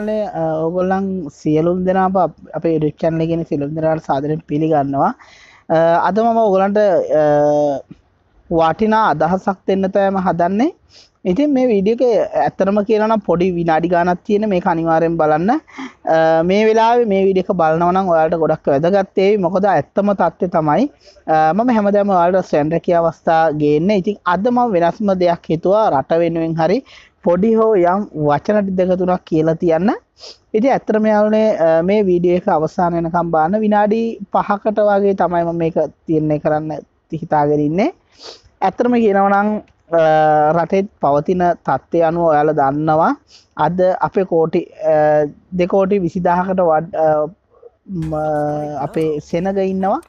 චැනල්ලේ ඔගොල්ලන් සියලුම් දෙනා අප ඩික් චැන්ලගෙන සිලුම් දෙනාට සාදරෙන් පිළිගන්නවා අද මම ඔගොලන්ට වාටිනා අදහසක් දෙන්නතෑම හදන්නේ ඉතින් මේ විඩියක ඇත්තරම කියලන පොඩි විනාඩි ගානක් තියෙන මේ කනිවාරයෙන් බලන්න මේ වෙලා මේ විඩික බලනවනම් ඔයාට ගොඩක් වැදගත්තේ මොකද ඇත්තම තත්ත්වය තමයි මම හැමදෑම ඔයාලට සැන්ඩකි අවස්ථා ගේන්න ඉතින් අදම වෙනස්ම දෙයක් හිතුවා රට වෙනුවෙන් හරි පොඩි හෝ යම් වචනටි දෙක තුනක් කියලා තියන්න ඉති ඇත්තර මෙයාලනේ මේ වීඩිය එක අවසාන වෙනකම් බාන්න විනාඩි පහකට වගේ තමයි ම මේක තියන්නේ කරන්න තිහිතාගරන්නේ ඇත්තරම කියනවනං රටෙත් පවතින තත්ත්වය අනුව ඔයාල දන්නවා අද අපේ කෝටි දෙකෝටි විසිදාහකට වඩ අපේ සෙනග ඉන්නවා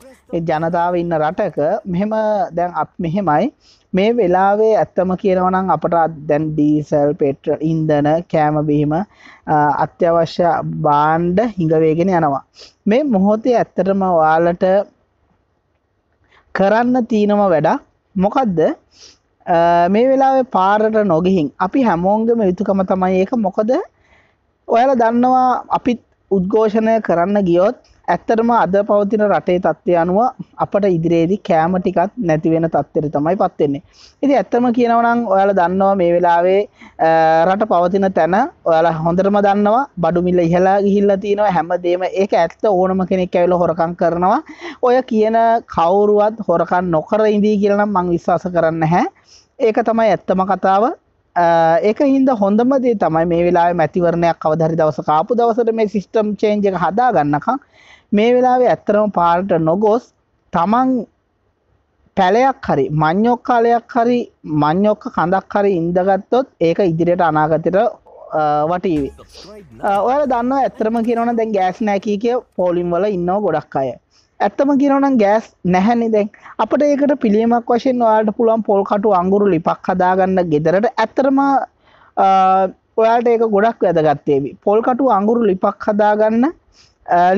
ජනතාව ඉන්න රටක මෙහෙම දැන් අප මෙහෙමයි මේ වෙලාවේ ඇත්තම කියනවනම් අපට දැන් ඩීසල් පෙට්‍ර ඉන්දන කෑමබීම අත්‍යවශ්‍ය බාණ්ඩ හිඟවේගෙන යනවා මේ මොහොතේ ඇත්තටම වාලට කරන්න තියනම වැඩක් මොකක්ද මේ වෙලාවේ පාරට නොගිහින් අපි හැමෝන්ගම යුතුකම තමයි ඒක මොකද ඔයාලා දන්නවා අපිත් උද්ඝෝෂණය කරන්න ගියොත් ඇත්තටම අද පවතින රටේ තත්ත්වය අනුව අපට ඉදිරියේදී කෑම ටිකක් නැති වෙන තත්ත්වෙට තමයි පත් වෙන්නේ. ඉතින් ඇත්තම කියනවා නම් ඔයාලා දන්නවා මේ වෙලාවේ රට පවතින තැන ඔයාලා හොඳටම දන්නවා බඩු මිල ඉහළා ගිහිල්ලා තියෙනවා හැමදේම ඒක ඇත්ත ඕනම කෙනෙක් ඇවිල්ලා හොරකම් කරනවා. ඔය කියන කවුරුවත් හොරකම් නොකර ඉඳී කියලා නම් මම විශ්වාස කරන්නේ නැහැ. ඒක තමයි ඇත්තම කතාව. ඒක හින්ද හොඳම දේ තමයි මේ වෙලාවේ මැතිවරණයක් කවදාහරි දවසක ආපු දවසට මේ සිස්ටම් චේන්ජ් එක හදා ගන්නකම් මේ වෙලාවේ ඇත්තරම පාරට නොගොස් තමන් පැලයක් හරි මඤ්ඤොක් කාලයක් හරි මඤ්ඤොක්ක කඳක් හරි ඉඳගත්තොත් ඒක ඉදිරියට අනාගතයට වටීවි. ඔයාලා දන්නවා ඇත්තරම කියනවනම් දැන් ගෑස් නැහැ කිය කිය පෝලිම් වල ඉන්නව ගොඩක් අය. ඇත්තම කියනවනම් ගෑස් නැහැනේ දැන් අපිට ඒකට පිළියමක් වශයෙන් ඔයාලට පුළුවන් පොල් කටු අඟුරු ලිපක් හදාගන්න ගෙදරට ඇත්තටම ඔයාලට ඒක ගොඩක් වැදගත් වේවි පොල් කටු අඟුරු ලිපක් හදාගන්න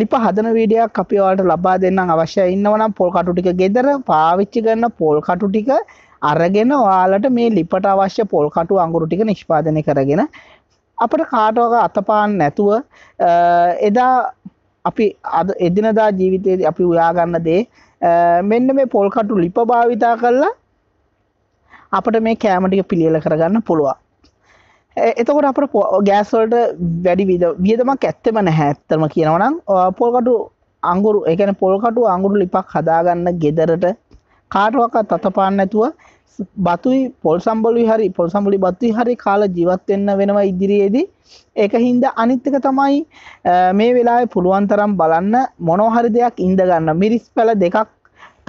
ලිප හදන වීඩියක් අපි ඔයාලට ලබා දෙන්නම් අවශ්‍ය ඉන්නවනම් පොල් කටු ටික ගෙදර පාවිච්චි කරන පොල් කටු ටික අරගෙන ඔයාලට මේ ලිපට අවශ්‍ය පොල් කටු අඟුරු ටික නිෂ්පාදනය කරගෙන අපිට කාටවක අතපාන්න නැතුව එදා අපි අද එදිනදා ජීවිතයේදී අපි උයා ගන්න දේ මෙන්න මේ පොල් කටු ලිප භාවිතා කරලා අපිට මේ කෑම ටික පිළියෙල කරගන්න පුළුවන්. එතකොට අපිට ගෑස් වලට වැඩි වියදමක් ඇත්තෙම නැහැ. ඇත්තම කියනවා නම් පොල් කටු අඟුරු ඒ කියන්නේ පොල් කටු අඟුරු ලිපක් හදාගන්න ගෙදරට කාටවත් අතපාන්න නැතුව බතුයි පොල් සම්බලුයි හරි පොල් සම්බලි බතුයි හරි කාලා ජීවත් වෙන්න වෙනවා ඉදිරියේදී ඒක හින්දා අනිත් එක තමයි මේ වෙලාවේ පුළුවන් තරම් බලන්න මොනවා හරි දෙයක් ඉඳ ගන්න මිරිස් පැල දෙකක්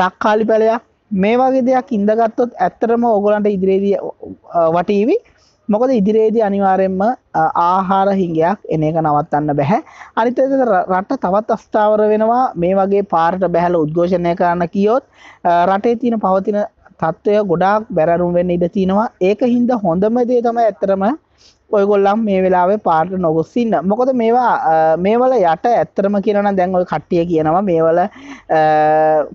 තක්කාලි පැලයක් මේ වගේ දෙයක් ඉඳගත්තොත් ඇත්තටම ඕගොල්ලන්ට ඉදිරියේදී වටීවි මොකද ඉදිරියේදී අනිවාර්යෙන්ම ආහාර හිඟයක් එන එක නවත්තන්න බැහැ. අනිත් එක රට තවත් අස්ථාවර වෙනවා මේ වගේ පාරට බැහැලා උද්ඝෝෂණය කරන්න කියොත් රටේ තියෙන පවතින තත්ත්වය ගොඩාක් බැරරුම් වෙන්න ඉඩ තියෙනවා. ඒක හින්දා හොඳම දේ තමයි ඇත්තටම ඔයගොල්ලන් මේ වෙලාවේ පාරට නොගොස් ඉන්න. මොකද මේවා මේවල යට ඇත්තටම කියනවා නම් දැන් ওই කට්ටිය කියනවා මේවල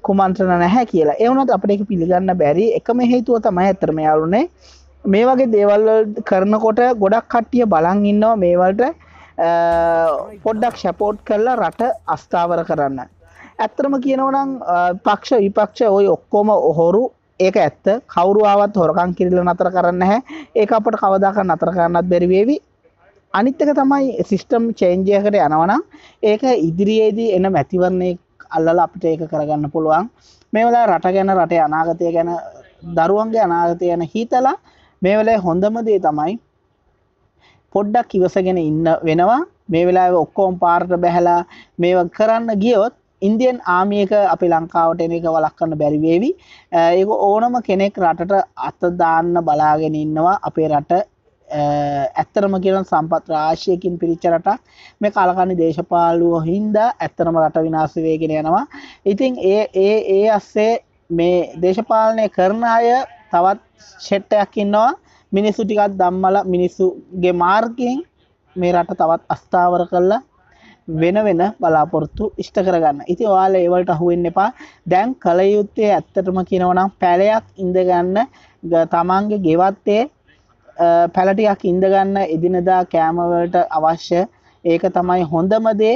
කුමන්ත්‍රණ නැහැ කියලා. ඒ වුණත් අපිට ඒක පිළිගන්න බැරි. එකම හේතුව තමයි ඇත්තටම යාළුනේ මේ වගේ දේවල් කරනකොට ගොඩක් කට්ටිය බලන් ඉන්නවා මේවලට පොඩ්ඩක් ශැපෝට් කරලා රට අස්ථාවර කරන්න ඇත්තරම කියනවනම් පක්ෂ විපක්ෂ ඔය ඔක්කොම ඔහොරු ඒක ඇත්ත කවරුාවත් හොරකං කිරිල නතර කරන්න හැ ඒක අපට කවදාක නතර කරන්නත් බැරිවේවි අනිත්තක තමයි සිිස්ටම් චේන්ජයකට යනවනම් ඒක ඉදිරියේදී එන මැතිවරණය අල්ලල අපිට ඒක කරගන්න පුළුවන් මේවලා රට ගැන රටේ අනාගතය ගැන දරුවන්ගේ අනාගතය ගැන හිතලා මේ වෙලේ හොඳම දේ තමයි පොඩ්ඩක් ඉවසගෙන ඉන්න වෙනවා මේ වෙලාවේ ඔක්කොම පාරට බැහැලා මේවා කරන්න ගියොත් ඉන්දියන් ආමියක අපි ලංකාවට එන එක වළක්වන්න බැරි වේවි. ඒක ඕනම කෙනෙක් රටට අත දාන්න බලාගෙන ඉන්නවා අපේ රට ඇත්තරම කියන සම්පත් රාශියකින් පිරිච්ච රටක් මේ කලකණ්ණි දේශපාලුවෝ හින්දා ඇත්තරම රට විනාශ වෙගෙන යනවා. ඉතින් ඒ ඒ ඒ අස්සේ මේ දේශපාලනය කරන අය තවත් ෂෙට්ටයක් ඉන්නවා මිනිස්සු ටිකත් දම්මල මිනිස්සුගේ මාර්කයෙන් මේ රට තවත් අස්ථාවර කරලා වෙන වෙන බලාපොරොත්තු ඉෂ්ට කරගන්න ඉති වාල ඒවලට අහුවෙන් එපා දැන් කළයුත්තේ ඇත්තටම කියනවනම් පැලයක් ඉඳගන්න තමන්ගේ ගෙවත්තේ පැලටියක් ඉඳගන්න එදිනදා කෑමවලට අවශ්‍ය ඒක තමයි හොඳමදේ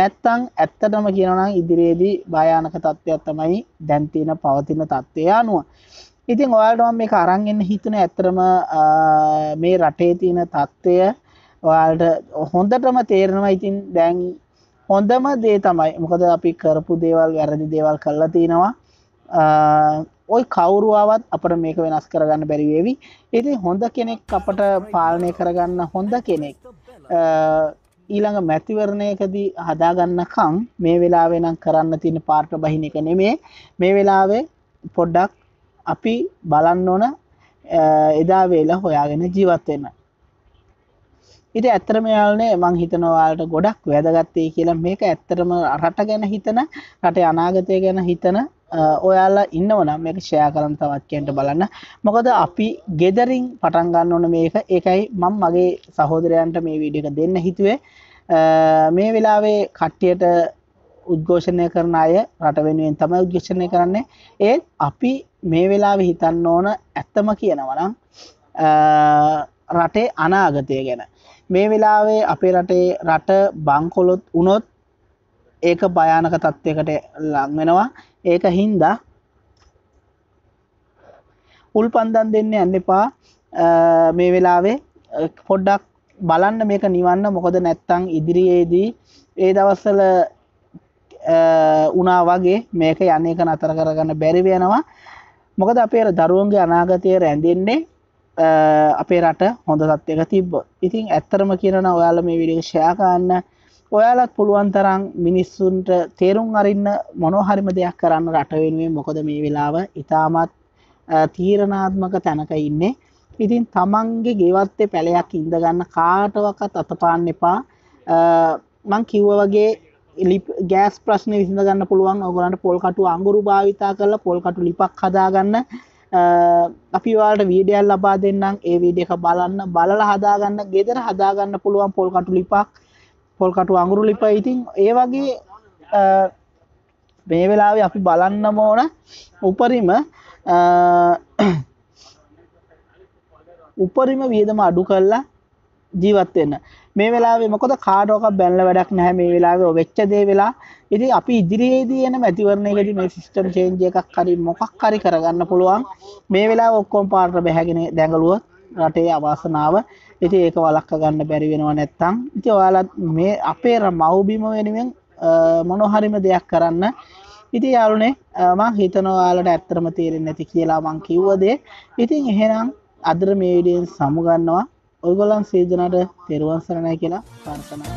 නැත්තං ඇත්තටම කියනනම් ඉදිරියේදී භායානක තත්ත්වයක් තමයි දැන්තින පවතින තත්ත්වය අනුව ඉතින් ඔයාටම මේ අරන් එන්න හිතන ඇතරම මේ රටේ තියෙන තත්ත්වය ඔයාට හොඳටම තේරෙනවා ඉතින් දැන් හොඳම දේ තමයි මොකද අපි කරපු දේවල් වැරදි දේවල් කල්ලා තියෙනවා ඔයි කවුරුවාවත් අපට මේක වෙනස් කරගන්න බැරිවේවි ඉති හොඳ කෙනෙක් අපට පාලනය කරගන්න හොඳ කෙනෙක් ඊළඟ මැතිවරණයකදී හදාගන්නකං මේ වෙලාවෙනම් කරන්න තියෙන පාර්ට බහිනික නෙමේ මේ වෙලාවේ පොඩ්ඩක් අපි බලන්න ඕන එදා වේලා හොයාගෙන ජීවත්වෙන්න ඉට ඇත්තරම යාලනේ මං හිතනවාට ගොඩක් වැදගත්තේ කියලා මේක ඇත්තරම රට ගැන හිතන රට අනාගතය ගැන හිතන ඔයාලා ඉන්නවනම් මේක ෂයා කරම් තවත් කියට බලන්න මොකද අපි ගෙදරින් පටන්ගන්න ඕන මේක ඒකයි මං මගේ සහෝදරයන්ට මේ විඩික දෙන්න හිතුවේ මේ වෙලාවේ කට්ටියට උද්ඝෝෂණය කරන අය රට වෙනුවෙන් තමයි උද්ඝෝෂණය කරන්නේ. ඒත් අපි මේ වෙලාවේ හිතන්න ඕන ඇත්තම කියනවා නම් රටේ අනාගතය ගැන. මේ වෙලාවේ අපේ රටේ රට බංකොලොත් වුණොත් ඒක භයානක තත්ත්වයකට ලං වෙනවා. ඒක හින්දා උල්පන්දම් දෙන්න යන්න එපා. මේ වෙලාවේ පොඩ්ඩක් බලන්න මේක නිවන්න මොකද නැත්තම් ඉදිරියේදී ඒ දවස්වල උනා වගේ මේක යන්නේ එක නතර කරගන්න බැරිව යනවා මොකද අපේ දරුවන්ගේ අනාගතය රැඳෙන්නේ අපේ රට හොඳ තත්වයක තිබ්බ ඉතින් ඇත්තරම කියරන ඔයාල මේ විඩිය ෂයාකාන්න ඔයාලත් පුළුවන් තරම් මිනිස්සුන්ට තේරුම් අරින්න මොනොහරිම දෙයක් කරන්න රට වෙනුවෙන් මොකද මේ වෙලාව ඉතාමත් තීරණාත්මක තැනක ඉන්නේ ඉතින් තමන්ගේ ගෙවත්තේ පැලයක් ඉඳගන්න කාටවකත් අතපාන්න එපා මං කිව්ව වගේ එලි ගෑස් ප්‍රශ්න විසිඳගන්න පුළුවන් ඔගලන්ට පොල්කටු අංගුරු භාවිතා කරලා පොල්කටු ලිපක් හදාගන්න අපිවාට වීඩියල් ලබා දෙන්නම් ඒ වීඩියක බලන්න බලල හදාගන්න ගෙදර හදාගන්න පුළුවන් පොල්කටු ලිපක් පොල්කටු අංගුරු ලිප ඉතින් ඒ වගේ මේ වෙලාවේ අපි බලන්න මෝන උපරිම උපරිම වියදම අඩු කරලා ජීවත් වෙන්න මේ වෙලාවේ මොකද කාඩෝකක් බැලලා වැඩක් නැහැ මේ වෙලාවේ වෙච්ච දේ වෙලා. ඉතින් අපි ඉදිරියේදී එන මැතිවරණයකදී මේ සිස්ටම් චේන්ජ් එකක් හරි මොකක් හරි කරගන්න පුළුවන්. මේ වෙලාව ඔක්කොම පාට බැහැගෙන දැඟලුවොත් රටේ අවාසනාව. ඉතින් ඒක වළක්වා ගන්න බැරි වෙනව නැත්තම් ඉතින් ඔයාලත් මේ අපේ මව්බිම වෙනුවෙන් මොනහරිම දෙයක් කරන්න ඉති යාලුනේ මං හිතනවාලට ඇත්තරම තේරෙන් නැති කියලා මං කිව්වදේ ඉතින් එහෙනම් අදර මේඩියෙන් සමුගන්නවා ඔයගොලන් සේජනට තෙරුවන් සරණයි කියලා පර්සනා.